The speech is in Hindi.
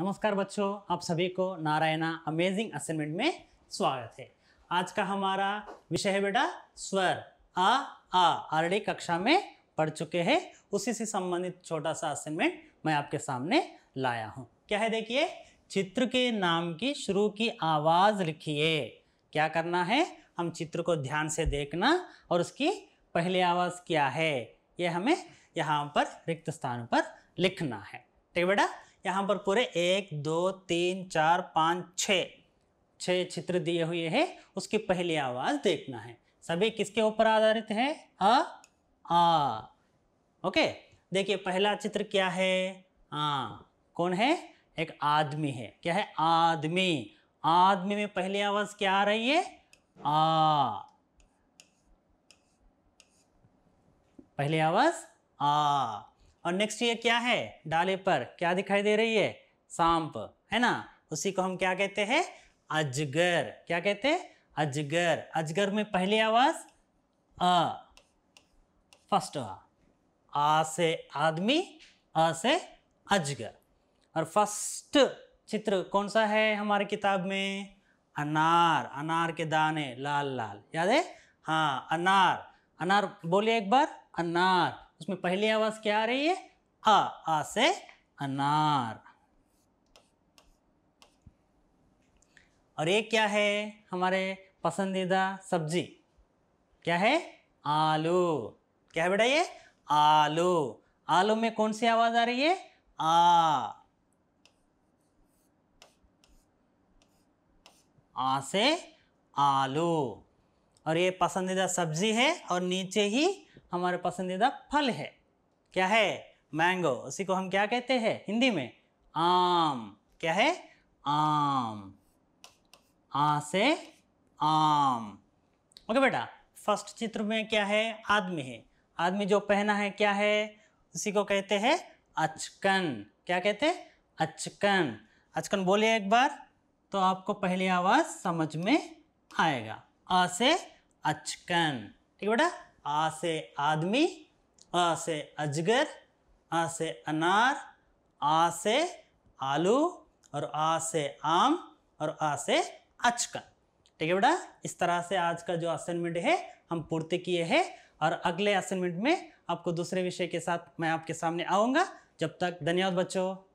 नमस्कार बच्चों आप सभी को नारायणा अमेजिंग असाइनमेंट में स्वागत है आज का हमारा विषय है बेटा स्वर आ आ आरडी कक्षा में पढ़ चुके हैं उसी से संबंधित छोटा सा असाइनमेंट मैं आपके सामने लाया हूँ क्या है देखिए चित्र के नाम की शुरू की आवाज़ लिखिए क्या करना है हम चित्र को ध्यान से देखना और उसकी पहली आवाज़ क्या है ये हमें यहाँ पर रिक्त स्थान पर लिखना है ठीक बेटा यहाँ पर पूरे एक दो तीन चार पाँच छः छः चित्र दिए हुए हैं उसकी पहली आवाज़ देखना है सभी किसके ऊपर आधारित है अ आ ओके देखिए पहला चित्र क्या है आ कौन है एक आदमी है क्या है आदमी आदमी में पहली आवाज़ क्या आ रही है आ पहली आवाज़ आ और नेक्स्ट ये क्या है डाले पर क्या दिखाई दे रही है सांप है ना उसी को हम क्या कहते हैं अजगर क्या कहते हैं अजगर अजगर में पहली आवाज अ फर्स्ट आ से आदमी अ से अजगर और फर्स्ट चित्र कौन सा है हमारे किताब में अनार अनार के दाने लाल लाल याद है हाँ अनार अनार बोलिए एक बार अनार उसमें पहली आवाज क्या आ रही है आ आ से अनार और ये क्या है हमारे पसंदीदा सब्जी क्या है आलू क्या है बेटा ये आलू आलू में कौन सी आवाज आ रही है आ आ से आलू और ये पसंदीदा सब्जी है और नीचे ही हमारा पसंदीदा फल है क्या है मैंगो उसी को हम क्या कहते हैं हिंदी में आम क्या है आम आ से आम ओके बेटा फर्स्ट चित्र में क्या है आदमी है आदमी जो पहना है क्या है उसी को कहते हैं अचकन क्या कहते हैं अचकन अचकन बोलिए एक बार तो आपको पहली आवाज़ समझ में आएगा आ से अचकन ठीक है बेटा आ से आदमी आ से अजगर आ से अनार आ से आलू और आ से आम और आ से अचकन ठीक है बेटा इस तरह से आज का जो असाइनमेंट है हम पूर्ति किए हैं और अगले असाइनमेंट में आपको दूसरे विषय के साथ मैं आपके सामने आऊँगा जब तक धन्यवाद बच्चों